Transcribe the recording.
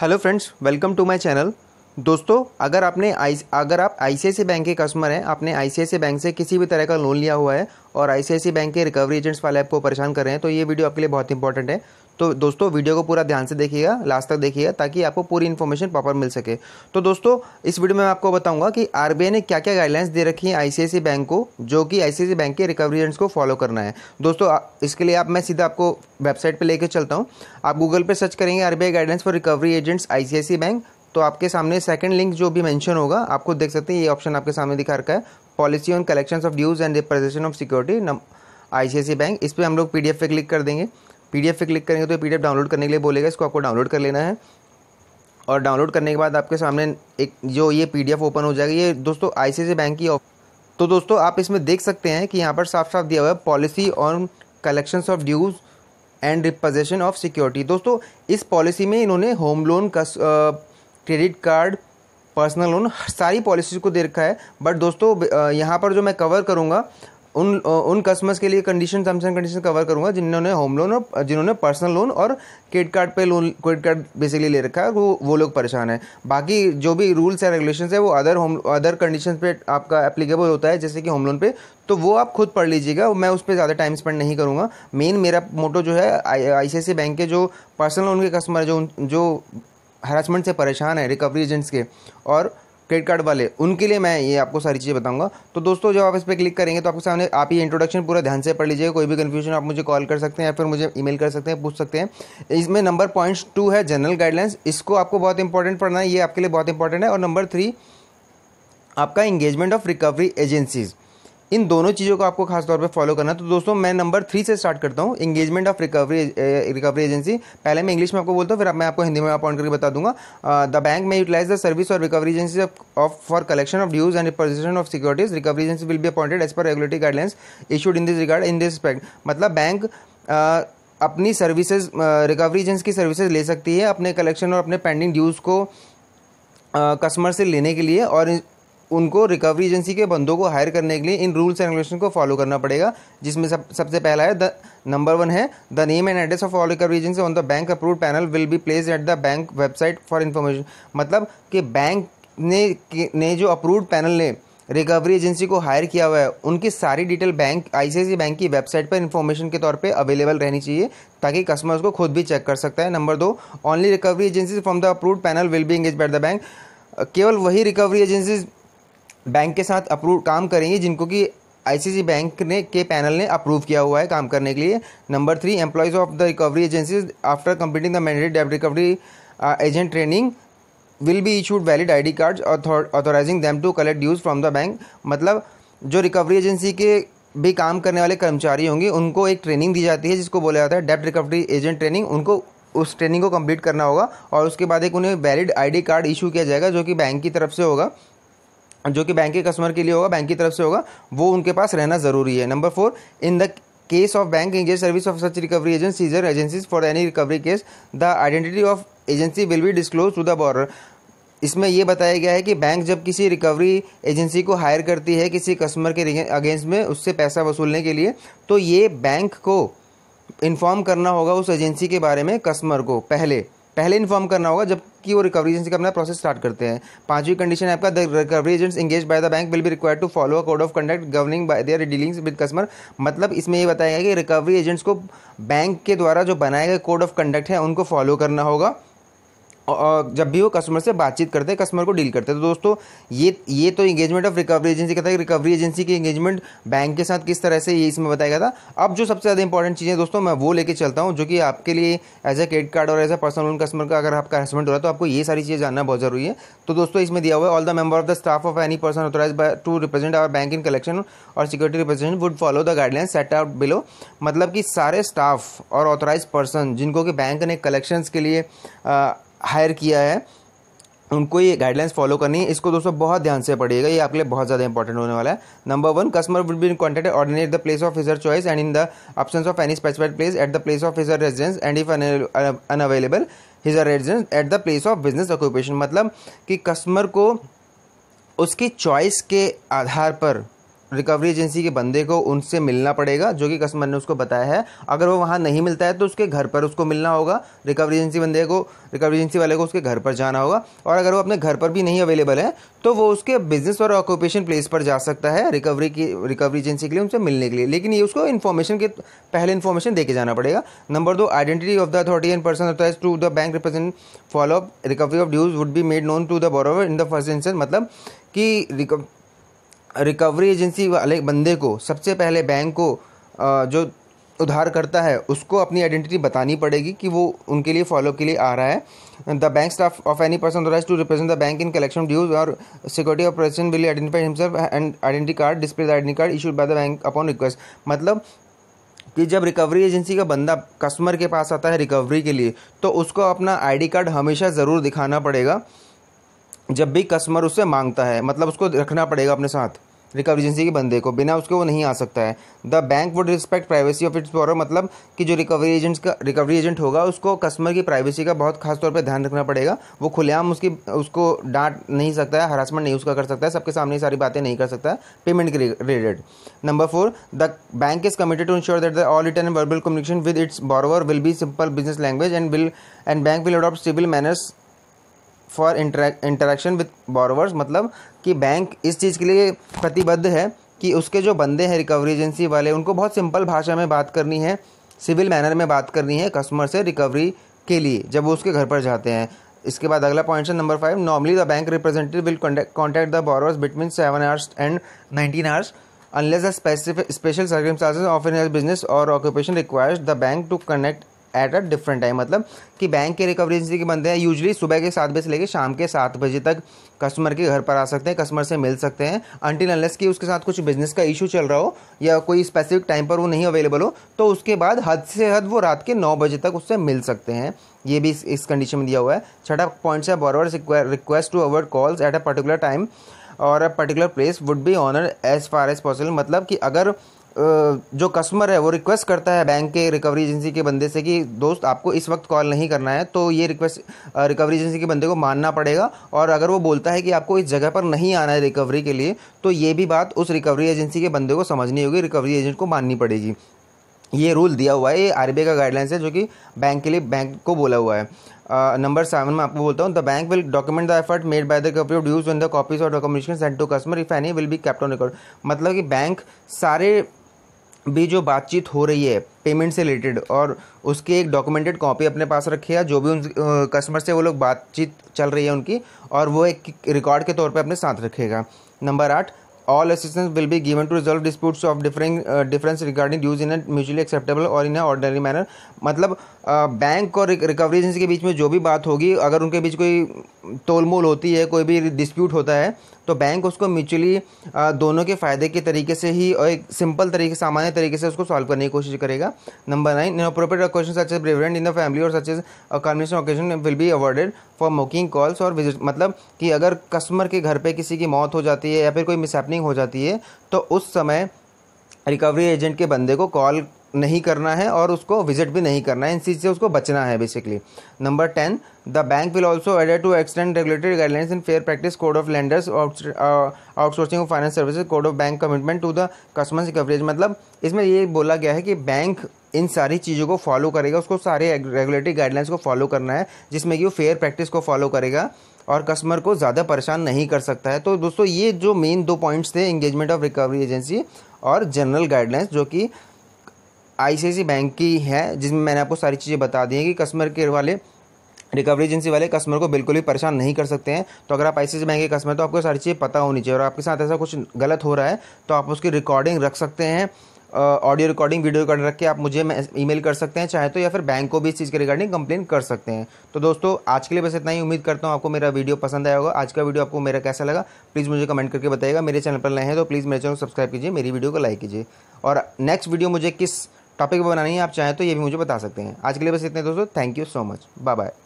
hello friends welcome to my channel दोस्तों अगर आपने आई अगर आप आई बैंक के कस्टमर हैं आपने आई बैंक से किसी भी तरह का लोन लिया हुआ है और आई बैंक के रिकवरी एजेंट्स वाले आपको परेशान कर रहे हैं तो ये वीडियो आपके लिए बहुत इंपॉर्टेंट है तो दोस्तों वीडियो को पूरा ध्यान से देखिएगा लास्ट तक देखिएगा ताकि आपको पूरी इन्फॉर्मेशन प्रॉपर मिल सके तो दोस्तों इस वीडियो में आपको बताऊंगा कि आर ने क्या क्या गाइडलाइंस दे रखी है आई बैंक को जो कि आई बैंक के रिकवरी रेट्स को फॉलो करना है दोस्तों इसके लिए आप मैं सीधा आपको वेबसाइट पर लेकर चलता हूँ आप गूगल पर सर्च करेंगे आर गाइडलाइंस फॉर रिकवरी एजेंट्स आई बैंक तो आपके सामने सेकंड लिंक जो भी मेंशन होगा आपको देख सकते हैं ये ऑप्शन आपके सामने दिखा रखा है policy on collection of dues and repossession of security I C bank इस पर हम लोग पी पे क्लिक कर देंगे पीडीएफ पे क्लिक करेंगे तो पीडीएफ डाउनलोड करने के लिए बोलेगा इसको आपको डाउनलोड कर लेना है और डाउनलोड करने के बाद आपके सामने एक जो ये पीडीएफ ओपन हो जाएगी ये दोस्तों सी बैंक की तो दोस्तों आप इसमें देख सकते हैं कि यहाँ पर साफ साफ दिया हुआ है policy on collection of dues and repossession of security दोस्तों इस पॉलिसी में इन्होंने home loan credit card personal loan सारी पॉलिसीज़ को दे रखा है बट दोस्तों यहाँ पर जो मैं कवर करूँगा उन उन कस्टमर्स के लिए condition terms and condition cover करूंगा जिन्होंने होम लोन और जिन्होंने पर्सनल लोन और क्रेडिट कार्ड पे लोन क्रेडिट कार्ड बेसिकली ले रखा है वो वो लोग परेशान है बाकी जो भी रूल्स एंड रेगुलेशन है वो अदर होम अदर कंडीशन पे आपका एप्लीकेबल होता है जैसे कि होम लोन पे तो वो आप खुद पढ़ लीजिएगा मैं उस पर ज़्यादा टाइम स्पेंड नहीं करूँगा मेन मेरा मोटो जो है आई बैंक के जो पर्सनल लोन के कस्टमर जो जो हरासमेंट से परेशान है रिकवरी एजेंट्स के और क्रेडिट कार्ड वाले उनके लिए मैं ये आपको सारी चीज़ें बताऊंगा तो दोस्तों जब आप इस पर क्लिक करेंगे तो आपके सामने आप ये इंट्रोडक्शन पूरा ध्यान से पढ़ लीजिए कोई भी कन्फ्यूजन आप मुझे कॉल कर सकते हैं या फिर मुझे ईमेल कर सकते हैं पूछ सकते हैं इसमें नंबर पॉइंट्स टू है जनरल गाइडलाइंस इसको आपको बहुत इंपॉर्टेंट पढ़ना है ये आपके लिए बहुत इंपॉर्टेंट है और नंबर थ्री आपका इंगेजमेंट ऑफ रिकवरी एजेंसीज़ इन दोनों चीज़ों को आपको खास तौर पे फॉलो करना तो दोस्तों मैं नंबर थ्री से स्टार्ट करता हूँ engagement of recovery recovery agency पहले मैं इंग्लिश में आपको बोलता हूँ फिर मैं आपको हिंदी में अपॉइंट करके बता दूंगा द बैंक में यूटिलाइज द सर्विस और recovery agency of for collection of dues and repossession of securities recovery agency will be appointed as per regulatory guidelines issued in this regard in this respect मतलब bank अपनी services recovery agency की services ले सकती है अपने collection और अपने pending ड्यूज़ को कस्टमर से लेने के लिए और उनको रिकवरी एजेंसी के बंदों को हायर करने के लिए इन रूल्स एंड रेगुलेशन को फॉलो करना पड़ेगा जिसमें सब सबसे पहला है द नंबर वन है the name and address of all recovery agency on the bank approve panel will be place at the bank website for information मतलब कि बैंक ने ने जो अप्रूव पैनल ने रिकवरी एजेंसी को हायर किया हुआ है उनकी सारी डिटेल बैंक आईसीआईसी बैंक की वेबसाइट पर इन्फॉर्मेशन के तौर पे अवेलेबल रहनी चाहिए ताकि कस्टमर्स को खुद भी चेक कर सकता है नंबर दो only recovery agency from the approve panel will be engage by the bank केवल वही रिकवरी एजेंसीज बैंक के साथ अप्रूव काम करेंगे जिनको कि आईसीसी बैंक ने के पैनल ने अप्रूव किया हुआ है काम करने के लिए number three employees of the recovery agencies after completing the mandate debt recovery agent training will be issued valid I D card authorising them to collect dues from the bank मतलब जो recovery agency के भी काम करने वाले कर्मचारी होंगे उनको एक ट्रेनिंग दी जाती है जिसको बोला जाता है डेप्ट रिकवरी एजेंट ट्रेनिंग उनको उस ट्रेनिंग को कंप्लीट करना होगा और उसके बाद एक उन्हें वैलिड आईडी कार्ड इशू किया जाएगा जो कि बैंक की तरफ से होगा जो कि बैंक के कस्टमर के लिए होगा बैंक की तरफ से होगा वो उनके पास रहना ज़रूरी है number four in the case of bank engaged service of such recovery agent seizure agency for any recovery case the identity of agency will be disclosed to the borrower इसमें यह बताया गया है कि बैंक जब किसी रिकवरी एजेंसी को higher करती है किसी कस्टमर के अगेंस्ट में उससे पैसा वसूलने के लिए तो ये बैंक को इन्फॉर्म करना होगा उस एजेंसी के बारे में कस्टमर को पहले पहले इन्फॉर्म करना होगा जबकि वो रिकवरी एजेंसी का अपना प्रोसेस स्टार्ट करते हैं पांचवी कंडीशन है आपका the recovery agents engage by the bank will be require to follow a code of conduct governing by their dealings with customer मतलब इसमें ये बताया गया कि रिकवरी एजेंट्स को बैंक के द्वारा जो बनाया गया कोड ऑफ कंडक्ट है उनको फॉलो करना होगा जब भी वो कस्टमर से बातचीत करते हैं कस्टमर को डील करते हैं तो दोस्तों ये ये तो इंगेजमेंट ऑफ रिकवरी एजेंसी कहता है रिकवरी एजेंसी की इंगेजमेंट बैंक के साथ किस तरह से ये इसमें बताया गया था अब जो सबसे ज़्यादा इंपॉर्टेंट चीज़ें दोस्तों मैं वो लेके चलता हूँ जो कि आपके लिए एज अ क्रेडिट कार्ड और as a personal loan customer का अगर आपका हस्बैंड हो रहा है तो आपको ये सारी चीज़ें जानना बहुत जरूरी है तो दोस्तों इसमें दिया हुआ है all the member of the staff of any person authorise to represent our bank in collection और security represent would follow the guideline set out below मतलब कि सारे स्टाफ और ऑथोराइज पर्सन जिनको कि बैंक ने कलेक्शंस के लिए हायर किया है उनको ये गाइडलाइंस फॉलो करनी है इसको दोस्तों बहुत ध्यान से पढ़िएगा ये आपके लिए बहुत ज़्यादा इंपॉर्टेंट होने वाला है number one customer would be in contact ordinate the place of his her choice and in the option of any specified place at the place of his her residence and if unavailable his her residence at the place of business occupation मतलब कि customer को उसकी choice के आधार पर recovery agency के बंदे को उनसे मिलना पड़ेगा जो कि कस्टमर ने उसको बताया है अगर वो वहाँ नहीं मिलता है तो उसके घर पर उसको मिलना होगा रिकवरी एजेंसी बंदे को रिकवरी एजेंसी वाले को उसके घर पर जाना होगा और अगर वो अपने घर पर भी नहीं अवेलेबल है तो वो उसके बिजनेस और ऑक्यूपेशन प्लेस पर जा सकता है रिकवरी की रिकवरी एजेंसी के लिए उनसे मिलने के लिए लेकिन ये उसको इन्फॉर्मेशन के पहले इन्फॉर्मेशन दे के जाना पड़ेगा नंबर दो identity of the authority and person authorise to the bank represent follow up recovery of dues would be made known to the borrower in the first instance मतलब कि रिकवरी एजेंसी वाले बंदे को सबसे पहले बैंक को जो उधार करता है उसको अपनी आइडेंटिटी बतानी पड़ेगी कि वो उनके लिए फॉलो के लिए आ रहा है the bank staff of any person authorise to represent the bank in collection dues और security of will identify himself and identity card display the identity card issued by the bank upon request मतलब कि जब recovery agency का बंदा customer के पास आता है recovery के लिए तो उसको अपना आईडी कार्ड हमेशा ज़रूर दिखाना पड़ेगा जब भी कस्टमर उससे मांगता है मतलब उसको रखना पड़ेगा अपने साथ रिकवरी एजेंसी के बंदे को बिना उसके वो नहीं आ सकता है the bank would respect privacy of its borrower मतलब कि जो रिकवरी एजेंट्स का रिकवरी एजेंट होगा उसको कस्टमर की प्राइवेसी का बहुत खास तौर पर ध्यान रखना पड़ेगा वो खुलेआम उसकी उसको डांट नहीं सकता है हरासमेंट नहीं उसका कर सकता है सबके सामने सारी बातें नहीं कर सकता है पेमेंट के related number four the bank is committed to ensure that the all written and verbal communication with its borrower will be simple business language and will and bank will adopt civil manners for interaction with borrowers मतलब कि bank इस चीज़ के लिए प्रतिबद्ध है कि उसके जो बंदे हैं रिकवरी एजेंसी वाले उनको बहुत सिंपल भाषा में बात करनी है सिविल मैनर में बात करनी है कस्टमर से रिकवरी के लिए जब वो उसके घर पर जाते हैं इसके बाद अगला पॉइंट है number five normally the bank representative will contact the borrowers between seven hours and nineteen hours unless the specific special circumstances of in business और occupation requires the bank to connect at a different time मतलब कि bank के recovery agency के बंदे हैं usually सुबह के सात बजे से लेकर शाम के सात बजे तक कस्टमर के घर पर आ सकते हैं कस्टमर से मिल सकते हैं अंटिल अनलेस कि उसके साथ कुछ बिजनेस का इशू चल रहा हो या कोई स्पेसिफिक टाइम पर वो नहीं अवेलेबल हो तो उसके बाद हद से हद वो रात के नौ बजे तक उससे मिल सकते हैं ये भी इस कंडीशन में दिया हुआ है छठा पॉइंट्स है borrowers request to avoid calls at a particular time और a particular place would be honour as far as possible मतलब कि अगर जो कस्टमर है वो रिक्वेस्ट करता है बैंक के रिकवरी एजेंसी के बंदे से कि दोस्त आपको इस वक्त कॉल नहीं करना है तो ये रिक्वेस्ट रिकवरी एजेंसी के बंदे को मानना पड़ेगा और अगर वो बोलता है कि आपको इस जगह पर नहीं आना है रिकवरी के लिए तो ये भी बात उस रिकवरी एजेंसी के बंदे को समझनी होगी रिकवरी एजेंट को माननी पड़ेगी ये रूल दिया हुआ है ये आर का गाइडलाइंस है जो कि बैंक के लिए बैंक को बोला हुआ है नंबर सेवन में आपको बोलता हूँ the bank will document the effort made by the company dues in the copies और documentation send to customer if any will be kept on record मतलब कि बैंक सारे भी जो बातचीत हो रही है पेमेंट से रिलेटेड और उसकी एक डॉक्यूमेंटेड कॉपी अपने पास रखी है जो भी उन कस्टमर से वो लोग बातचीत चल रही है उनकी और वो एक रिकॉर्ड के तौर पर अपने साथ रखेगा नंबर आठ all assistance will be given to resolve disputes of different difference regarding use in mutually acceptable और इन ऑर्डनरी मैनर मतलब बैंक और रिकवरी एजेंसी के बीच में जो भी बात होगी अगर उनके बीच कोई तोलमोल होती है कोई भी डिस्प्यूट होता है तो बैंक उसको म्यूचुअली दोनों के फ़ायदे के तरीके से ही और एक सिंपल तरीके सामान्य तरीके से उसको सॉल्व करने की कोशिश करेगा number nine appropriate question such as bereavement in the family और such as convention occasion will be awarded for making calls और विजिट मतलब कि अगर कस्टमर के घर पर किसी की मौत हो जाती है या फिर कोई मिसहैपनिंग हो जाती है तो उस समय रिकवरी एजेंट के बंदे को कॉल नहीं करना है और उसको विजिट भी नहीं करना है इन चीज़ से उसको बचना है basically number ten the bank will also added to extend regulatory guidelines in fair practice code of lenders outsourcing of finance services code of bank commitment to the customers coverage मतलब इसमें ये बोला गया है कि बैंक इन सारी चीज़ों को फॉलो करेगा उसको सारे रेगुलेटरी गाइडलाइंस को फॉलो करना है जिसमें कि वो फेयर प्रैक्टिस को फॉलो करेगा और कस्टमर को ज़्यादा परेशान नहीं कर सकता है तो दोस्तों ये जो मेन दो पॉइंट्स थे इंगेजमेंट ऑफ रिकवरी एजेंसी और जनरल गाइडलाइंस जो कि आई बैंक की है जिसमें मैंने आपको सारी चीज़ें बता दी हैं कि कस्टमर केयर वाले रिकवरी एजेंसी वाले कस्टमर को बिल्कुल भी परेशान नहीं कर सकते हैं तो अगर आप आई बैंक के कस्टमर तो आपको सारी चीज़ें पता होनी चाहिए और आपके साथ ऐसा कुछ गलत हो रहा है तो आप उसकी रिकॉर्डिंग रख सकते हैं ऑडियो रिकॉर्डिंग वीडियो रिकॉर्डिंग रख के आप मुझे मेल कर सकते हैं चाहे तो या फिर बैंक को भी इस चीज़ के रिगार्डिंग कंप्लेन कर सकते हैं तो दोस्तों आज के लिए बस इतना ही उम्मीद करता हूँ आपको मेरा वीडियो पसंद आया होगा आज का वीडियो आपको मेरा कैसा लगा प्लीज़ मुझे कमेंट करके बताएगा मेरे चैनल पर नए हैं तो प्लीज़ मेरे चैनल को सब्सक्राइब कीजिए मेरी वीडियो को लाइक कीजिए और नेक्स्ट वीडियो मुझे किस टॉपिक बनानी है आप चाहें तो ये भी मुझे बता सकते हैं आज के लिए बस इतने दोस्तों thank you so much bye bye